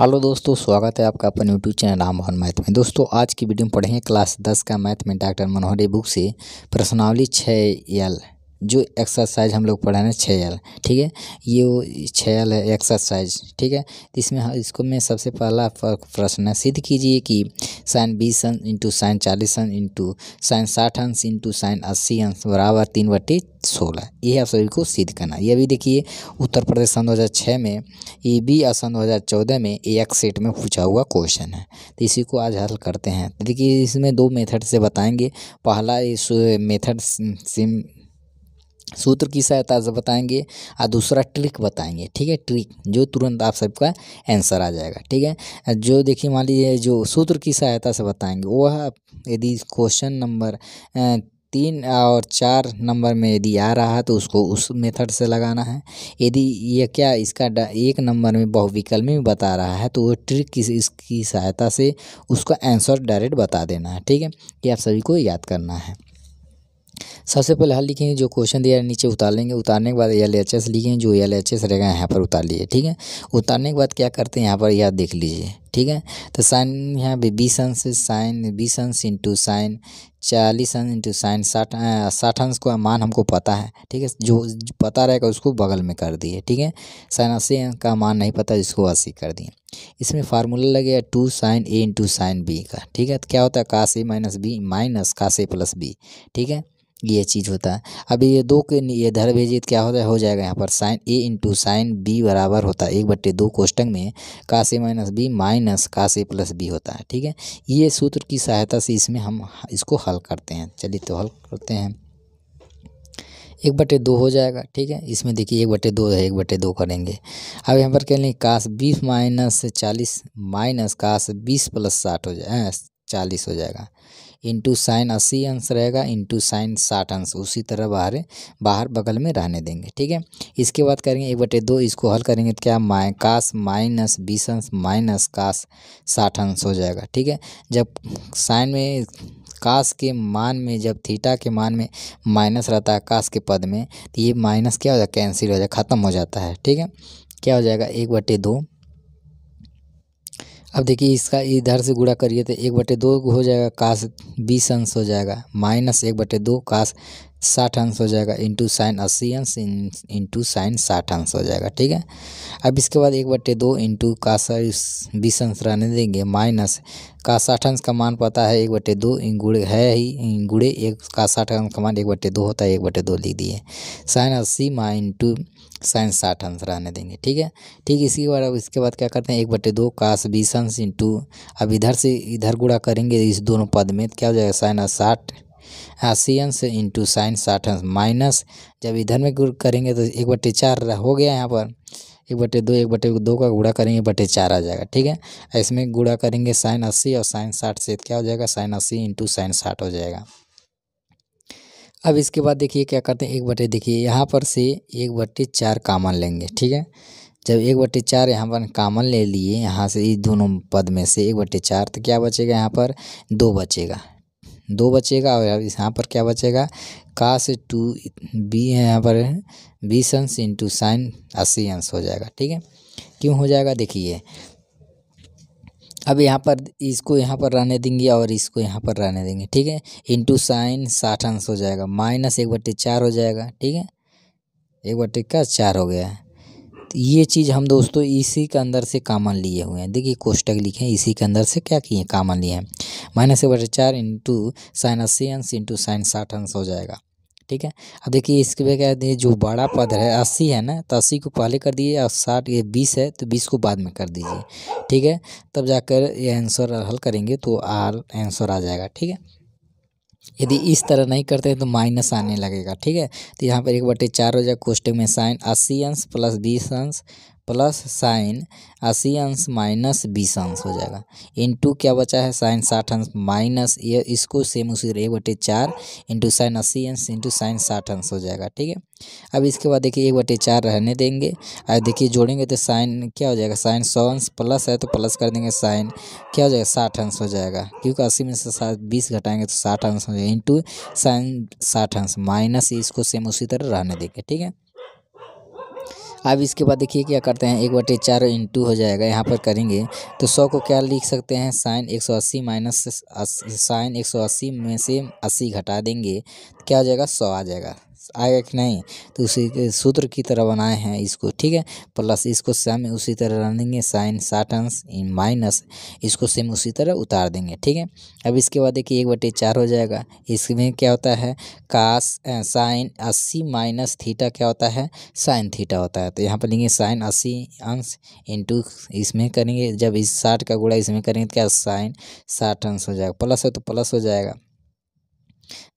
hello दोस्तों स्वागत है आपका अपन YouTube channel Ram Mohan math में दोस्तों आज की वीडियो में पढ़ेंगे क्लास दस का मैथ में डॉक्टर मनोहरी बुक से प्रश्नावली छः एल जो एक्सरसाइज हम लोग पढ़ा रहे हैं छयल ठीक है ये वो छयल है एक्सरसाइज ठीक है इसमें इसको मैं सबसे पहला प्रश्न है सिद्ध कीजिए कि साइन बीस अंश इंटू साइन चालीस अंश इंटू साइन साठ अंश इंटू साइन अस्सी अंश बराबर तीन बटे सोलह ये आप सभी को सिद्ध करना ये भी देखिए उत्तर प्रदेश सन दो हज़ार छः में ए बी और सन दो हज़ार चौदह में ए एक सेट में पूछा हुआ क्वेश्चन है तो इसी को आज हल करते हैं देखिए इसमें दो मेथड से बताएंगे पहला इस मेथड सिम सूत्र की सहायता से बताएंगे और दूसरा ट्रिक बताएंगे ठीक है ट्रिक जो तुरंत आप सबका आंसर आ जाएगा ठीक है जो देखिए मान लीजिए जो सूत्र की सहायता से बताएंगे वह यदि क्वेश्चन नंबर तीन और चार नंबर में यदि आ रहा है तो उसको उस मेथड से लगाना है यदि ये क्या इसका एक नंबर में बहुविकल में बता रहा है तो वो ट्रिक किस इसकी सहायता से उसका आंसर डायरेक्ट बता देना है ठीक है ये आप सभी को याद करना है सबसे पहले हल लिखेंगे जो क्वेश्चन दिया है नीचे उतार लेंगे उतारने के बाद एल एच एस लिखेंगे जो एल एच एस रहेगा यहाँ पर उतार लीजिए ठीक है उतारने के बाद क्या करते हैं यहाँ पर याद देख लीजिए ठीक है तो साइन यहाँ पे बीस अंश साइन बीस अंश इंटू साइन चालीस अंश इंटू साइन साठ साठ अंश को मान हमको पता है ठीक है जो पता रहेगा उसको बगल में कर दिए ठीक है साइन अस्सी अंश का मान नहीं पता जिसको अस्सी कर दिए इसमें फार्मूला लगेगा two sine A into sine B का ठीक है तो क्या होता है का से माइनस बी माइनस का से प्लस बी ठीक है ये चीज़ होता है अभी ये दो के इधर भेजिए क्या होता है हो जाएगा यहाँ पर sine A into sine B बराबर होता है एक बट्टे दो कोष्टंग में का से माइनस बी माइनस का से प्लस बी होता है ठीक है ये सूत्र की सहायता से इसमें हम इसको हल करते हैं चलिए तो हल करते हैं एक बटे दो हो जाएगा ठीक है इसमें देखिए एक बटे दो है एक बटे दो करेंगे अब यहाँ पर कह लें काश बीस माइनस चालीस माइनस काश बीस प्लस साठ हो जाए हाँ, चालीस हो जाएगा इंटू साइन अस्सी अंश रहेगा इंटू साइन साठ अंश उसी तरह बाहर बाहर बगल में रहने देंगे ठीक है इसके बाद करेंगे एक बटे दो इसको हल करेंगे तो क्या माइ कास माइनस बीस अंश माइनस कास साठ अंश हो जाएगा ठीक है जब साइन में काश के मान में जब थीटा के मान में माइनस रहता है काश के पद में तो ये माइनस क्या हो जाएगा कैंसिल हो जाएगा ख़त्म हो जाता है ठीक है क्या हो जाएगा एक बटे दो अब देखिए इसका इधर से गुड़ा करिए तो एक बटे दो हो जाएगा काश बीस अंश हो जाएगा माइनस एक बटे दो काश साठ अंश हो जाएगा इंटू साइन अस्सी अंश इंटू साइन साठ अंश हो जाएगा ठीक है अब इसके बाद एक बट्टे दो इंटू का बीस अंश रहने देंगे माइनस का साठ अंश का मान पता है एक बट्टे दो गुड़े है ही गुड़े एक का साठ अंश का मान एक बट्टे दो होता है एक बट्टे दो लिख दिए साइन अस्सी मा इंटू साइन साठ अंश रहने देंगे ठीक है ठीक इसके बाद अब इसके बाद क्या करते हैं एक बट्टे दो काश बीस अंश इंटू अब इधर से इधर गुड़ा करेंगे इस दोनों पद में तो क्या हो जाएगा साइन साठ आसियन से इंटू साइन साठ माइनस जब इधर में करेंगे तो एक बटे चार हो गया यहाँ पर एक बटे दो एक बटे दो का गुड़ा करेंगे बटे चार आ जाएगा ठीक है इसमें गुड़ा करेंगे साइन अस्सी और साइन साठ से क्या हो जाएगा साइन अस्सी इंटू साइन साठ हो जाएगा अब इसके बाद देखिए क्या करते हैं एक बटे देखिए यहाँ पर से एक बटे चार कामन लेंगे ठीक है जब एक बटे चार यहाँ पर कामन ले लिए यहाँ से इस दोनों पद में से एक बटे चार तो क्या बचेगा यहाँ पर दो बचेगा दो बचेगा और यहाँ पर क्या बचेगा कास टू बी है यहाँ पर बी अंश इंटू साइन अस्सी अंश हो जाएगा ठीक है क्यों हो जाएगा देखिए अब यहाँ पर इसको यहाँ पर रहने देंगे और इसको यहाँ पर रहने देंगे ठीक है इंटू साइन साठ अंश हो जाएगा माइनस एक बट्टे चार हो जाएगा ठीक है एक बट्टे का चार हो गया है तो ये चीज़ हम दोस्तों इसी के अंदर से कामन लिए हुए हैं देखिए कोष्टक लिखे हैं इसी के अंदर से क्या किए कामन लिए हैं माइनस एक बटे चार इंटू साइन अस्सी अंश इंटू साइन साठ अंश हो जाएगा ठीक है अब देखिए इसके क्या जो बड़ा पद है अस्सी है ना तो अस्सी को पहले कर दिए और साठ ये बीस है तो बीस को बाद में कर दीजिए ठीक है तब जाकर ये आंसर हल करेंगे तो आर आंसर आ जाएगा ठीक है यदि इस तरह नहीं करते हैं तो माइनस आने लगेगा ठीक है तो यहाँ पर एक बटे चार हो जाएगा कोष्टक में साइन अस्सी अंश प्लस बीस अंश प्लस साइन अस्सी अंश माइनस बीस अंश हो जाएगा इंटू क्या बचा है साइन साठ अंश माइनस ये इसको सेम उसी एक बटे चार इंटू साइन अस्सी अंश इंटू साइन साठ अंश हो जाएगा ठीक है अब इसके बाद देखिए एक बटे चार रहने देंगे अब देखिए जोड़ेंगे तो साइन क्या हो जाएगा साइन सौ अंश प्लस है तो प्लस कर देंगे साइन क्या हो जाएगा साठ अंश हो जाएगा क्योंकि अस्सी में से सात बीस घटाएंगे तो साठ अंश हो जाएगा इंटू साइन साठ अंश माइनस इसको सेम उसी तरह रहने देंगे ठीक है अब इसके बाद देखिए क्या करते हैं एक बटे चार इंटू हो जाएगा यहाँ पर करेंगे तो सौ को क्या लिख सकते हैं साइन एक सौ अस्सी माइनस साइन एक सौ अस्सी में से अस्सी घटा देंगे तो क्या हो जाएगा सौ आ जाएगा आएगा कि नहीं तो उसी के सूत्र की तरह बनाए हैं इसको ठीक है प्लस इसको सेम उसी तरह देंगे साइन साठ अंश इन माइनस इसको सेम उसी तरह उतार देंगे ठीक है अब इसके बाद देखिए एक बटे चार हो जाएगा इसमें क्या होता है कास साइन अस्सी माइनस थीटा क्या होता है साइन थीटा होता है तो यहाँ पर लेंगे साइन अस्सी अंश इंटू इसमें करेंगे जब इस साठ का गुड़ा इसमें करेंगे तो क्या साइन साठ अंश हो जाएगा प्लस है तो प्लस हो जाएगा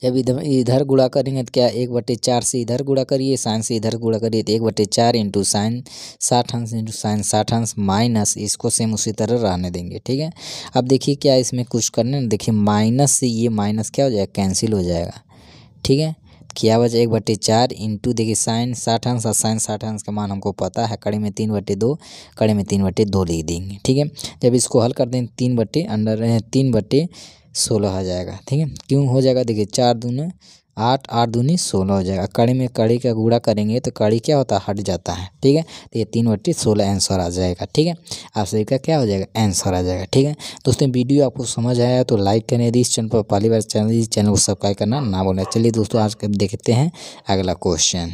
जब इधर इधर गुड़ा करेंगे तो क्या एक बटे चार से इधर गुड़ा करिए साइन से इधर गुड़ा करिए तो एक बटे चार इंटू साइन साठ अंश इंटू साइन साठ अंश माइनस इसको सेम उसी तरह रहने देंगे ठीक है अब देखिए क्या इसमें कुछ करने देखिए माइनस से ये माइनस क्या हो जाएगा कैंसिल हो जाएगा ठीक है तो क्या बचा एक बटे चार इंटू देखिए साइन साठ अंश और साइन साठ अंश का मान हमको पता है कड़े में तीन बटे दो कड़े में तीन बटे दो लिख देंगे ठीक है जब इसको हल कर दें तीन बटे अंडर तीन बटे सोलह आ जाएगा ठीक है क्यों हो जाएगा देखिए चार दूना आठ आठ दूनी सोलह हो जाएगा कड़ी में कड़ी का गुड़ा करेंगे तो कड़ी क्या होता है हट जाता है ठीक है तो ये तीन बट्टी सोलह आंसर आ जाएगा ठीक है आप सभी का क्या हो जाएगा आंसर आ जाएगा ठीक है दोस्तों वीडियो आपको समझ आया तो लाइक करें यदि इस चैनल पर पहली बार चैनल इस चैनल को सब्सक्राइब करना ना बोलना चलिए दोस्तों आज देखते हैं अगला क्वेश्चन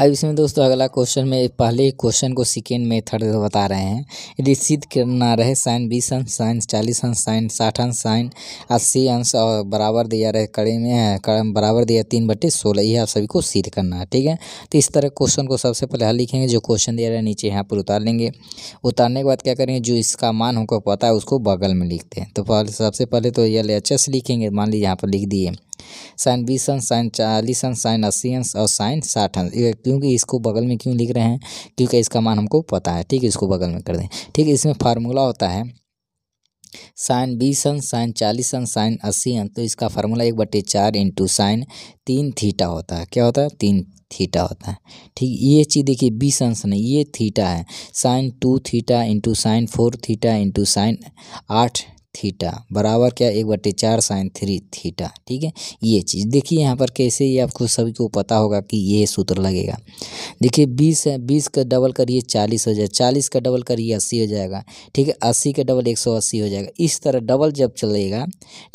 अब इसमें दोस्तों अगला क्वेश्चन में पहले क्वेश्चन को सेकेंड मेथड बता रहे हैं यदि सिद्ध करना रहे साइन बीस अंश साइन चालीस अंश साइन साठ अंश साइन अस्सी अंश और बराबर दिया रहे कड़ी में बराबर बराबर दिया तीन बटे सोलह यह आप सभी को सीध करना है ठीक है तो इस तरह क्वेश्चन को सबसे पहले हल लिखेंगे जो क्वेश्चन दिया रहा है नीचे यहाँ पर उतार लेंगे उतारने के बाद क्या करेंगे जो इसका मान हमको पता है उसको बगल में लिखते हैं तो सबसे पहले तो ये एच एस लिखेंगे मान लीजिए यहाँ पर लिख दिए साइन बीस अंश साइन चालीस अंश साइन अस्सी अंश और साइन साठ अंश क्योंकि इसको बगल में क्यों लिख रहे हैं क्योंकि इसका मान हमको पता है ठीक है इसको बगल में कर दें ठीक है इसमें फार्मूला होता है साइन बीस अंश साइन चालीस अंश साइन अस्सी अंश तो इसका फार्मूला एक बटे चार इंटू साइन तीन थीटा होता है क्या होता है तीन थीटा होता है ठीक ये चीज़ देखिए बीस अंश नहीं ये थीटा है sine two theta into sine four theta into sine आठ थीटा बराबर क्या एक बटे चार साइन थ्री थीटा ठीक है ये चीज़ देखिए यहाँ पर कैसे ये आपको सभी को पता होगा कि ये सूत्र लगेगा देखिए बीस है बीस का डबल करिए चालीस हो जाए चालीस का डबल करिए अस्सी हो जाएगा ठीक है अस्सी का डबल एक सौ अस्सी हो जाएगा इस तरह डबल जब चलेगा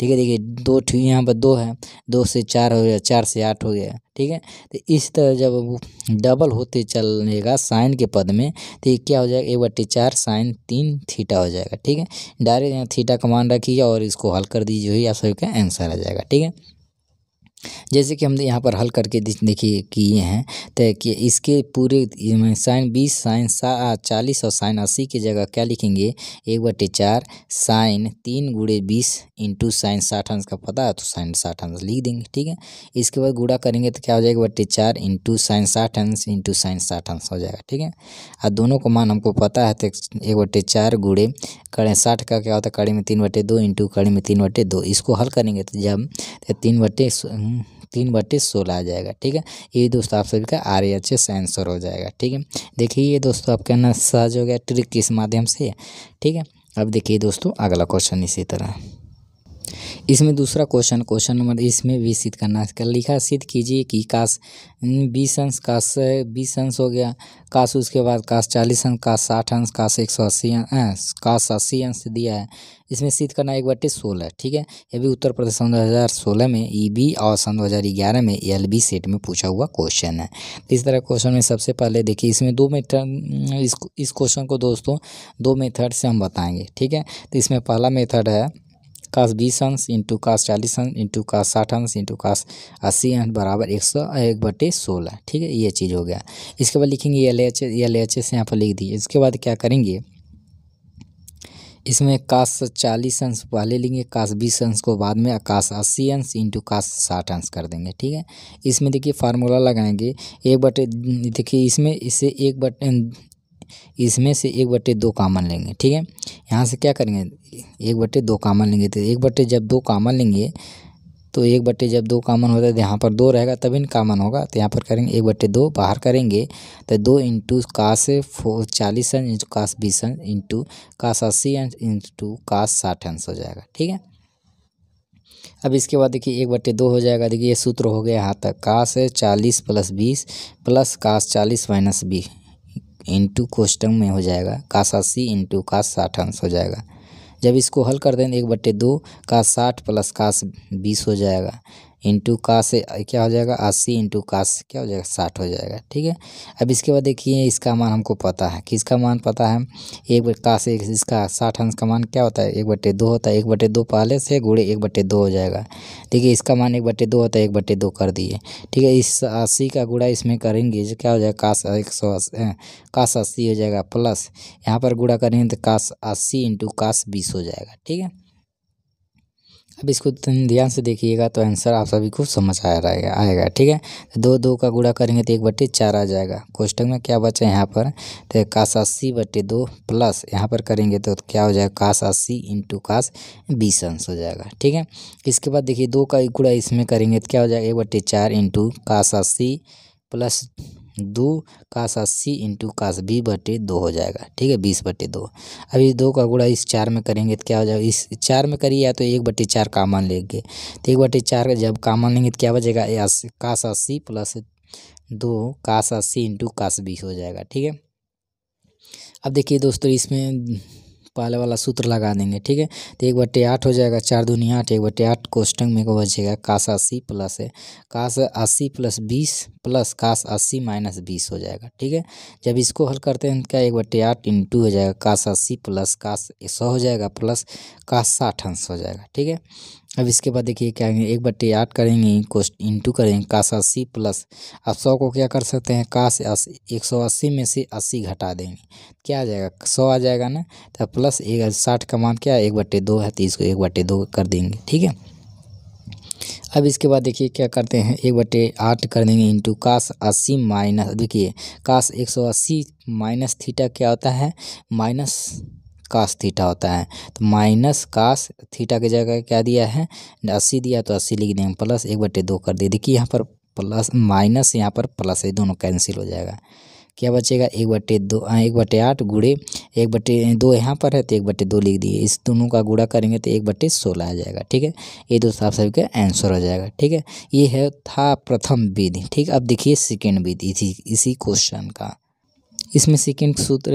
ठीक है देखिए दो यहाँ पर दो है दो से चार हो गया चार से आठ हो गया ठीक है तो इस तरह जब डबल होते चलेगा साइन के पद में तो ये क्या हो जाएगा एक बट्टी चार साइन तीन थीटा हो जाएगा ठीक है डायरेक्ट यहाँ थीटा कमान रखिए और इसको हल कर दीजिए वही आप सभी का आंसर आ जाएगा ठीक है जैसे कि हमने यहाँ पर हल करके देखिए किए हैं तो कि इसके पूरे साइन बीस साइन सा चालीस और साइन अस्सी की जगह क्या लिखेंगे एक बटे चार साइन तीन गुड़े बीस इंटू साइन साठ अंश का पता है तो साइन साठ अंश लिख देंगे ठीक है इसके बाद गुड़ा करेंगे तो क्या हो जाएगा बटे चार इंटू साइन साठ अंश इंटू साइन साठ अंश हो जाएगा ठीक है और दोनों को मान हमको पता है तो एक बटे चार गुड़े कड़े साठ का क्या होता है कड़े में तीन बटे दो इंटू कड़े में तीन बटे दो इसको हल करेंगे तो जब तो तीन बटे तीन बटे सोलह आ जाएगा ठीक है ये दोस्तों आप सभी का आर एच एस आंसर हो जाएगा ठीक है देखिए ये दोस्तों आपका ना सहज हो गया ट्रिक किस माध्यम से ठीक है अब देखिए दोस्तों अगला क्वेश्चन इसी तरह इसमें दूसरा क्वेश्चन क्वेश्चन नंबर इसमें भी सिद्ध करना है लिखा सिद्ध कीजिए कि काश हम्म, बीस अंश काश बीस अंश हो गया काश उसके बाद काश चालीस अंश काश साठ अंश काश एक सौ अस्सी अंश अं, काश अस्सी अंश दिया है इसमें सिद्ध करना एक बटे सोलह ठीक है ये भी उत्तर प्रदेश सन दो हज़ार सोलह में ई बी और सन दो हज़ार ग्यारह में एल बी सेट में पूछा हुआ क्वेश्चन है इस तरह क्वेश्चन में सबसे पहले देखिए इसमें दो मेथड हम्म, इस इस क्वेश्चन को दोस्तों दो मेथड से हम बताएंगे ठीक है तो इसमें पहला मेथड है कास बीस अंश इंटू कास चालीस अंश इंटू कास साठ अंश इंटू कास अस्सी अंश बराबर एक सौ एक बटे सोलह ठीक है ये चीज़ हो गया इसके बाद लिखेंगे L H L H S यहाँ पर लिख दीजिए इसके बाद क्या करेंगे इसमें काश चालीस अंश पहले लेंगे काश बीस अंश को बाद में आकाश अस्सी अंश इंटू काश साठ अंश कर देंगे ठीक है इसमें देखिए फार्मूला लगाएंगे एक बटे देखिए इसमें इसे एक बटे इसमें से एक बट्टे दो कामन लेंगे ठीक है यहाँ से क्या करेंगे एक बट्टे दो कामन लेंगे तो एक बट्टे जब दो कामन लेंगे तो एक बट्टे जब दो कामन होता है तो यहाँ पर दो रहेगा तभी इन कामन होगा तो यहाँ पर करेंगे एक बट्टे दो बाहर करेंगे तो दो इंटू कास फो चालीस अंश इंटू कास बीस अंश इंटू कास अस्सी अंश इंटू कास साठ अंश हो जाएगा ठीक है अब इसके बाद देखिए एक बट्टे दो हो जाएगा देखिए ये सूत्र हो गया यहाँ तक कास चालीस प्लस बीस प्लस कास चालीस माइनस बीस इंटू कोष्टम में हो जाएगा कासा अस्सी इंटू कास साठ अंश हो जाएगा जब इसको हल कर देंगे एक बट्टे दो का साठ प्लस का बीस हो जाएगा इंटू का से क्या हो जाएगा अस्सी इंटू का से क्या हो जाएगा साठ हो जाएगा ठीक है अब इसके बाद देखिए इसका मान हमको पता है किसका मान पता है एक बट का से इसका साठ अंश का मान क्या होता है एक बटे दो होता है एक बटे दो पहले से गुड़े एक बटे दो हो जाएगा देखिए इसका मान एक बटे दो होता है एक बटे दो कर दिए ठीक है इस अस्सी का गुड़ा इसमें करेंगे जो क्या हो जाएगा काश एक सौ अस्सी कास अस्सी हो जाएगा प्लस यहाँ पर गुड़ा करेंगे तो काश अस्सी इंटू काश बीस हो जाएगा ठीक है अब इसको ध्यान से देखिएगा तो आंसर आप सभी को समझ आ रहेगा आएगा ठीक है दो दो का गुड़ा करेंगे तो एक बट्टे चार आ जाएगा क्वेश्चन में क्या बचा यहाँ पर तो काश अस्सी बट्टे दो प्लस यहाँ पर करेंगे तो क्या हो जाएगा काश अस्सी इंटू काश बीस अंश हो जाएगा ठीक है इसके बाद देखिए दो का गुड़ा इसमें करेंगे तो क्या हो जाएगा एक बट्टे चार इंटू काश अस्सी प्लस दो काश अस्सी इंटू काश बी बटे दो हो जाएगा ठीक है बीस बटे दो अब इस दो का गुड़ा इस चार में करेंगे तो क्या हो जाएगा इस चार में करिए या तो एक बटे चार कामन लेंगे तो एक बटे चार जब कामन लेंगे तो क्या बचेगा काश अस्सी प्लस दो काश अस्सी इंटू काश बीस हो जाएगा ठीक है अब देखिए दोस्तों इसमें पहले वाला सूत्र लगा देंगे ठीक है तो एक बट्टे आठ हो जाएगा चार दूनी आठ एक बट्टे आठ कोष्टंग में को बचेगा काश अस्सी प्लस है काश अस्सी प्लस बीस प्लस काश अस्सी माइनस बीस हो जाएगा ठीक है जब इसको हल करते हैं क्या एक बट्टे आठ इंटू हो जाएगा काश अस्सी प्लस काश सौ हो जाएगा प्लस काश साठ अंश हो जाएगा ठीक है अब इसके बाद देखिए क्या करेंगे एक बट्टे आठ करेंगे कोस्ट इंटू करेंगे काश अस्सी प्लस अब सौ को क्या कर सकते हैं काश अस्सी एक सौ अस्सी में से अस्सी घटा देंगे क्या आ जाएगा सौ आ जाएगा ना तो प्लस एक साठ का मान क्या एक बट्टे दो है तो इसको एक बट्टे दो कर देंगे ठीक है अब इसके बाद देखिए क्या करते हैं एक बटे आठ कर देंगे इंटू काश अस्सी माइनस देखिए काश एक सौ अस्सी माइनस थीटा क्या होता है माइनस कास थीटा होता है तो माइनस कास थीटा की जगह क्या दिया है अस्सी दिया तो अस्सी लिख देंगे प्लस एक बटे दो कर दिए देखिए यहाँ पर प्लस माइनस यहाँ पर प्लस है दोनों कैंसिल हो जाएगा क्या बचेगा एक बटे दो हाँ, एक बटे आठ गुड़े एक बटे दो यहाँ पर है तो एक बटे दो लिख दिए इस दोनों का गुड़ा करेंगे तो एक बटे सोलह आ जाएगा ठीक है ये दो साफ सभी का आंसर हो जाएगा ठीक है ये है था प्रथम विधि ठीक अब देखिए सेकेंड विधि इसी इसी क्वेश्चन का इसमें सेकेंड सूत्र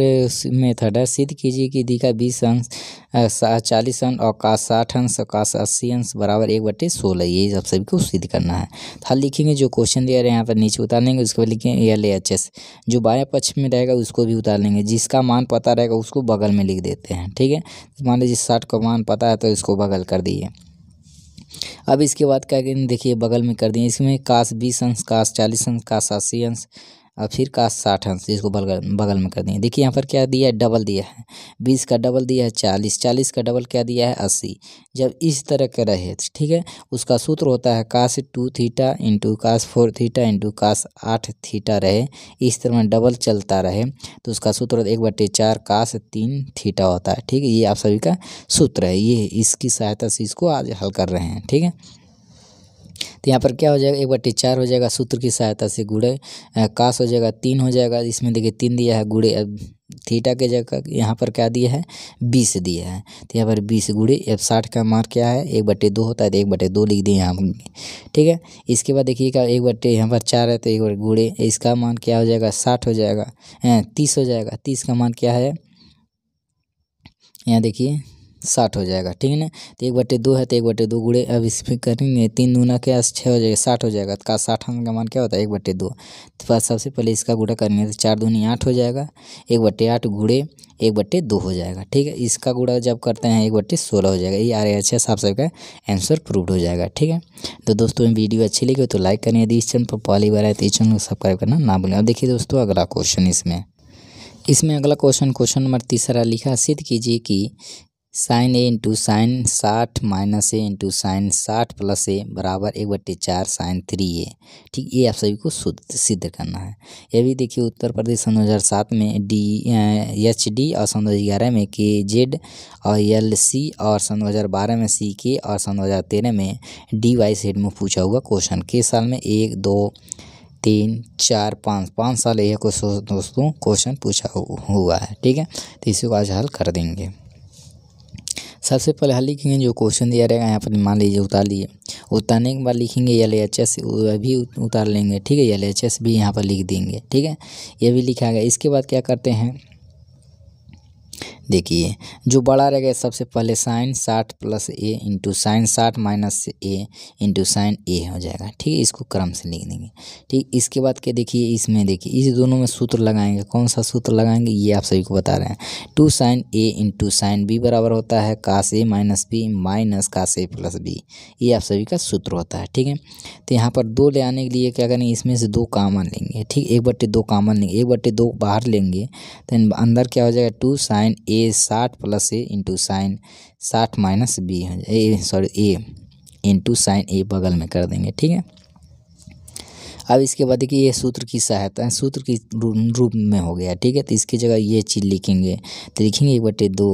मेथड है सिद्ध कीजिए कि दी का बीस अंश चालीस अंश और का साठ अंश और का अस्सी अंश बराबर एक बटे सोलह ये सब सभी को सिद्ध करना है था तो लिखेंगे जो क्वेश्चन दिया रहे यहाँ पर नीचे उतार लेंगे उसको लिखेंगे एल एच एस जो बाएँ पक्ष में रहेगा उसको भी उतार लेंगे जिसका मान पता रहेगा उसको बगल में लिख देते हैं ठीक है तो मान लीजिए साठ का मान पता है तो इसको बगल कर दिए अब इसके बाद क्या देखिए बगल में कर दिए इसमें काश बीस अंश काश चालीस अंश काश अस्सी अंश और फिर का साठ अंश इसको बगल बगल में कर देंगे देखिए यहाँ पर क्या दिया है डबल दिया है बीस का डबल दिया है चालीस चालीस का डबल क्या दिया है अस्सी जब इस तरह का रहे ठीक है उसका सूत्र होता है cos two theta into cos four theta into cos आठ थीटा रहे इस तरह में डबल चलता रहे तो उसका सूत्र एक बटे चार काश तीन थीटा होता है ठीक है ये आप सभी का सूत्र है ये इसकी सहायता से इसको आज हल कर रहे हैं ठीक है तो यहाँ पर क्या हो जाएगा एक बट्टे चार हो जाएगा सूत्र की सहायता से गुड़े कास हो जाएगा तीन हो जाएगा इसमें देखिए तीन दिया है गुड़े थीटा के जगह यहाँ पर क्या दिया है बीस दिया है तो यहाँ पर बीस गुड़े एफ साठ का मार क्या है एक बट्टे दो होता है तो एक बट्टे दो लिख दिए यहाँ पर ठीक है इसके बाद देखिएगा एक बट्टे यहाँ पर चार है तो एक बटे गुड़े इसका मान क्या हो जाएगा साठ हो जाएगा तीस हो जाएगा तीस का मान क्या है यहाँ देखिए साठ हो जाएगा ठीक है ना तो एक बटे दो है तो एक बटे दो गुड़े अब इसमें करेंगे तीन दूना क्या छः हो जाएगा साठ हो जाएगा तो का साठ का मान क्या होता है एक बटे दो तो सबसे पहले इसका गुड़ा करेंगे तो चार दूनी आठ हो जाएगा एक बटे आठ गुड़े एक बट्टे दो हो जाएगा ठीक है इसका गुड़ा जब करते हैं एक बट्टे सोलह हो जाएगा ये आर एच एस साफ सबका आंसर प्रूव हो जाएगा ठीक है तो दोस्तों वीडियो अच्छी लगी तो लाइक करें यदि इस चैनल पर पहली बार आए तो इस चैनल को सब्सक्राइब करना ना भूलें अब देखिए दोस्तों अगला क्वेश्चन इसमें इसमें अगला क्वेश्चन क्वेश्चन नंबर तीसरा लिखा सिद्ध कीजिए कि साइन ए इंटू साइन साठ माइनस ए इंटू साइन साठ प्लस ए बराबर एक बट्टे चार साइन थ्री ए ठीक ये आप सभी को शुद्ध सिद्ध करना है ये भी देखिए उत्तर प्रदेश सन दो हज़ार सात में डी एच डी और सन दो हज़ार ग्यारह में के जेड और एल सी और सन दो हज़ार बारह में सी के और सन दो हज़ार तेरह में डी वाई सेड में पूछा हुआ क्वेश्चन के साल में एक दो तीन चार पाँच पाँच साल यह क्वेश्चन दोस्तों क्वेश्चन पूछा हुआ है ठीक है तो इसी को आज हल कर देंगे सबसे पहले हाँ लिखेंगे जो क्वेश्चन दिया रहेगा यहाँ पर मान लीजिए उतार लिए उतारने के बाद लिखेंगे एल एच एस भी उतार लेंगे ठीक है एल एच एस भी यहाँ पर लिख देंगे ठीक है ये भी लिखा गया इसके बाद क्या करते हैं देखिए जो बड़ा रहेगा सबसे पहले साइन साठ प्लस ए इंटू साइन साठ minus A into sine A हो जाएगा ठीक है इसको क्रम से लिख देंगे ठीक इसके बाद क्या देखिए इसमें देखिए इस दोनों में सूत्र लगाएंगे कौन सा सूत्र लगाएंगे ये आप सभी को बता रहे हैं two sine A into sine B बराबर होता है काश ए minus B minus cos A plus B ये आप सभी का सूत्र होता है ठीक है तो यहाँ पर दो ले आने के लिए क्या करेंगे इसमें से दो कामन लेंगे ठीक एक बट्टे दो कामन लेंगे एक बट्टे दो बाहर लेंगे तो अंदर क्या हो जाएगा टू साइन ए साठ प्लस ए इंटू साइन साठ माइनस बी हो जाए sorry A into sine A बगल में कर देंगे ठीक है अब इसके बाद देखिए ये सूत्र की सहायता है सूत्र की रूप में हो गया ठीक है तो इसकी जगह ये चीज़ लिखेंगे तो लिखेंगे एक बटे दो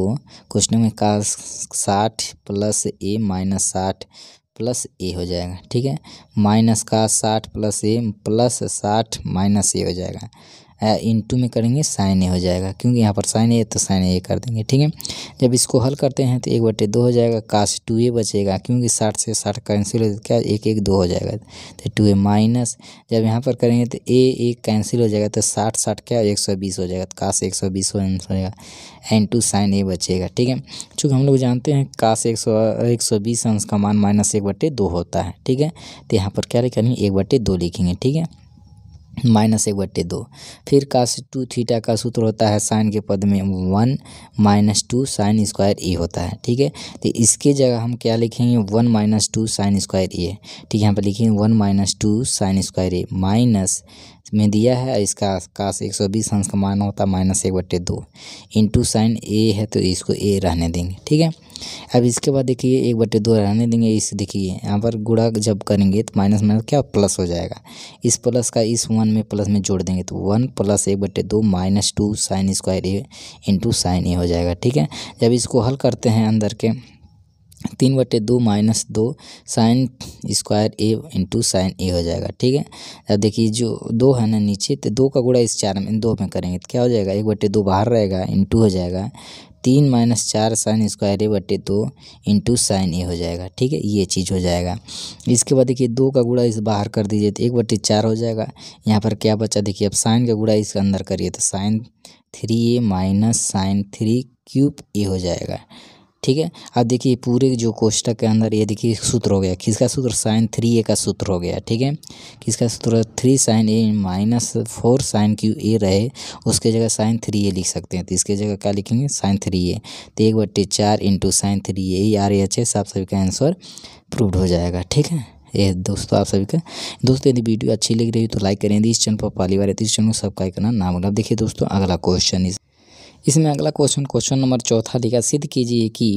क्वेश्चन में का साठ प्लस ए माइनस साठ प्लस ए हो जाएगा ठीक है माइनस का साठ प्लस ए प्लस साठ माइनस ए हो जाएगा इन टू में करेंगे साइन ए हो जाएगा क्योंकि यहाँ पर साइन ए तो साइन ए कर देंगे ठीक है जब इसको हल करते हैं तो एक बटे दो हो जाएगा काश टू ए बचेगा क्योंकि साठ से साठ कैंसिल हो क्या एक एक दो हो जाएगा तो टू ए माइनस जब यहाँ पर करेंगे तो ए एक कैंसिल हो जाएगा तो साठ साठ क्या एक सौ बीस हो जाएगा तो काश एक सौ बीस हो जाएगा एन टू साइन ए बचेगा ठीक है चूँकि हम लोग जानते हैं काश एक सौ एक सौ बीस अंश का मान माइनस एक बटे दो होता है ठीक है तो यहाँ पर क्या लिखेंगे एक बटे दो लिखेंगे ठीक है माइनस एक बट्टे दो फिर कास टू थीटा का सूत्र होता है साइन के पद में one minus two sine square A होता है ठीक है तो इसके जगह हम क्या लिखेंगे one minus two sine square A ठीक है यहाँ पर लिखेंगे one minus two sine square A minus में दिया है इसका काश एक सौ बीस अंश का मान होता है माइनस एक बट्टे दो इंटू साइन ए है तो इसको ए रहने देंगे ठीक है अब इसके बाद देखिए एक बटे दो रहने देंगे इस देखिए यहाँ पर गुड़ा जब करेंगे तो माइनस माइनस क्या प्लस हो जाएगा इस प्लस का इस वन में प्लस में जोड़ देंगे तो वन प्लस एक बटे दो minus two sine square A into sine A हो जाएगा ठीक है जब इसको हल करते हैं अंदर के तीन बटे दो माइनस दो sine square A into sine A हो जाएगा ठीक है अब देखिए जो दो है ना नीचे तो दो का गुड़ा इस चार में दो में करेंगे तो क्या हो जाएगा एक बटे दो बाहर रहेगा इंटू हो जाएगा तीन माइनस चार साइन स्क्वायर ए बटे दो इंटू साइन ए हो जाएगा ठीक है ये चीज़ हो जाएगा इसके बाद देखिए दो का गुड़ा इस बाहर कर दीजिए तो एक बटे चार हो जाएगा यहाँ पर क्या बचा देखिए अब साइन का गुड़ा इसके अंदर करिए तो sine three A minus sine three cube A हो जाएगा ठीक है अब देखिए पूरे जो कोष्टक के अंदर ये देखिए सूत्र हो गया किसका सूत्र साइन थ्री ए का सूत्र हो गया ठीक है किसका सूत्र three sine A minus four sine cube A रहे उसके जगह साइन थ्री ए लिख सकते हैं तो इसके जगह क्या लिखेंगे साइन थ्री ए तो एक बट्टे चार into sine three A R H S आप सभी का आंसर प्रूवड हो जाएगा ठीक है ये दोस्तों आप सभी का दोस्तों यदि वीडियो अच्छी लग रही हो तो लाइक करें इस चैनल पर पहली बार तो इस चैनल को सब्सक्राइब करना ना भूलें देखिए दोस्तों अगला क्वेश्चन इस इसमें अगला क्वेश्चन क्वेश्चन नंबर चौथा लिखा सिद्ध कीजिए कि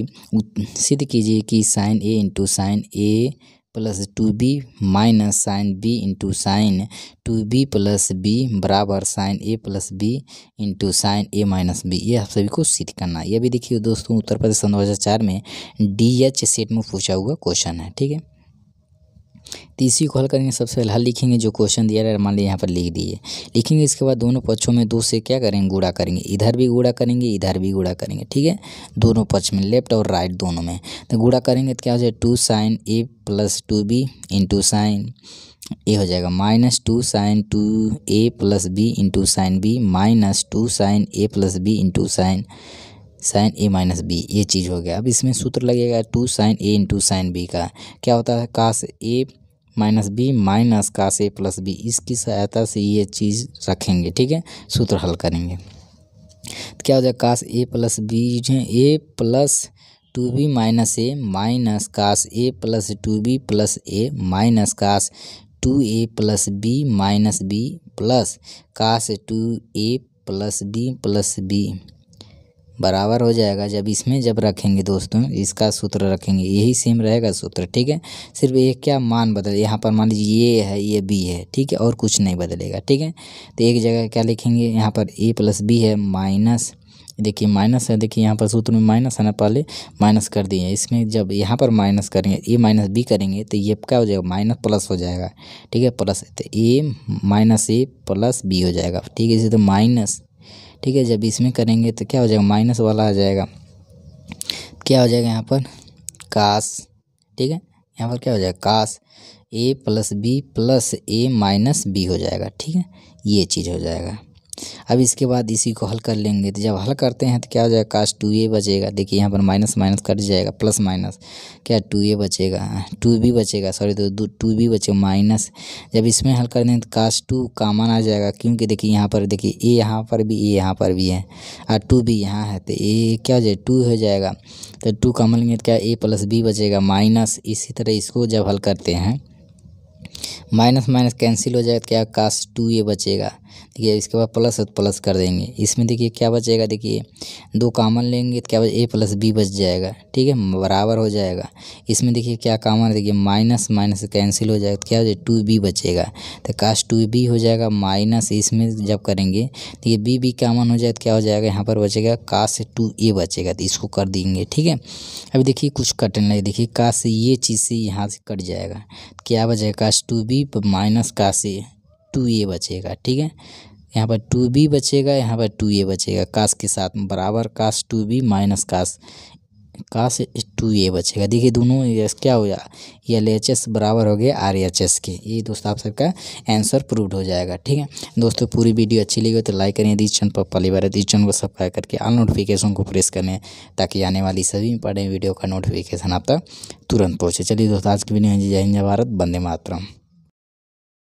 सिद्ध कीजिए कि sine A into sine A plus two B minus sine B into sine two B plus B बराबर sine A plus B into sine A minus B ये आप सभी को सिद्ध करना है ये भी देखिए दोस्तों उत्तर प्रदेश सन दो हज़ार चार में डी एच सेट में पूछा हुआ क्वेश्चन है ठीक है तीसरी को हल करेंगे सबसे पहले हल लिखेंगे जो क्वेश्चन दिया है मान लीजिए यहाँ पर लिख दिए लिखेंगे इसके बाद दोनों पक्षों में दो से क्या करेंगे गुड़ा करेंगे इधर भी गुड़ा करेंगे इधर भी गुड़ा करेंगे ठीक है दोनों पक्ष में लेफ्ट और राइट दोनों में तो गुड़ा करेंगे तो क्या हो जाएगा two sine A plus two B into sine A हो जाएगा minus two sine two A plus B into sine B minus two sine A plus B into sine sine A minus B ये चीज़ हो गया अब इसमें सूत्र लगेगा two sine A into sine B का क्या होता है काश ए माइनस बी माइनस का से प्लस बी इसकी सहायता से ये चीज़ रखेंगे ठीक है सूत्र हल करेंगे तो क्या हो जाएगा काश ए प्लस बी जो A plus two B minus A minus cos A plus two B plus A minus cos two A plus B minus B plus cos two A plus B plus B बराबर हो जाएगा जब इसमें जब रखेंगे दोस्तों इसका सूत्र रखेंगे यही सेम रहेगा सूत्र ठीक है सिर्फ एक क्या मान बदल यहाँ पर मान लीजिए ये है ये बी है ठीक है और कुछ नहीं बदलेगा ठीक है तो एक जगह क्या लिखेंगे यहाँ पर ए प्लस बी है माइनस देखिए माइनस है देखिए यहाँ पर सूत्र में माइनस है ना पहले माइनस कर दिए इसमें जब यहाँ पर माइनस करेंगे ए माइनस बी करेंगे तो ये क्या हो जाएगा माइनस प्लस हो जाएगा ठीक है प्लस तो A minus A plus B हो जाएगा ठीक है इसे तो माइनस ठीक है जब इसमें करेंगे तो क्या हो जाएगा माइनस वाला आ जाएगा क्या हो जाएगा यहाँ पर काश ठीक है यहाँ पर क्या हो जाएगा cos A plus B plus A minus B हो जाएगा ठीक है ये चीज़ हो जाएगा अब इसके बाद इसी को हल कर लेंगे तो जब हल करते हैं तो क्या हो जाएगा काश टू ए बचेगा देखिए यहाँ पर माइनस माइनस कट जाएगा प्लस माइनस क्या टू ए बचेगा टू बी बचेगा सॉरी तो टू बी बचेगा माइनस जब इसमें हल कर देंगे तो काश टू कामन आ जाएगा क्योंकि देखिए यहाँ पर देखिए ए यहाँ पर भी ए यहाँ पर भी है और टू बी यहाँ है तो ए क्या हो जाए टू हो जाएगा तो टू कामन लेंगे तो क्या ए प्लस बी बचेगा माइनस इसी तरह इसको जब हल करते हैं माइनस माइनस कैंसिल हो जाएगा तो क्या कास्ट टू ए बचेगा देखिए इसके बाद प्लस और प्लस कर देंगे इसमें देखिए क्या बचेगा देखिए दो कामन लेंगे तो क्या बच ए प्लस बी बच जाएगा ठीक है बराबर हो जाएगा इसमें देखिए क्या कामन देखिए माइनस माइनस कैंसिल हो जाएगा तो क्या हो जाएगा टू बी बचेगा तो काश टू बी हो जाएगा माइनस इसमें जब करेंगे देखिए बी बी कामन हो जाए तो क्या हो जाएगा यहाँ पर बचेगा काश से टू ए बचेगा तो इसको कर देंगे ठीक है अभी देखिए कुछ कटने लगे देखिए काश से ये चीज़ से यहाँ से कट जाएगा तो क्या बचेगा काश टू बी माइनस काश से टू ए बचेगा ठीक है यहाँ पर टू बी बचेगा यहाँ पर टू ए बचेगा कास के साथ बराबर cos two B minus cos cos two A बचेगा देखिए दोनों क्या हो गया एल एच एस बराबर हो गया आर एच एस के ये दोस्तों आप सबका आंसर प्रूव हो जाएगा ठीक है दोस्तों पूरी वीडियो अच्छी लगी हो तो लाइक करें यदि चैनल पर पहली बार यदि तो चैनल को सब्सक्राइब करके ऑल नोटिफिकेशन को प्रेस करें ताकि आने वाली सभी पढ़ें वीडियो का नोटिफिकेशन आप तक तुरंत पहुँचे चलिए दोस्तों आज की वीडियो जय हिंद भारत वंदे मातरम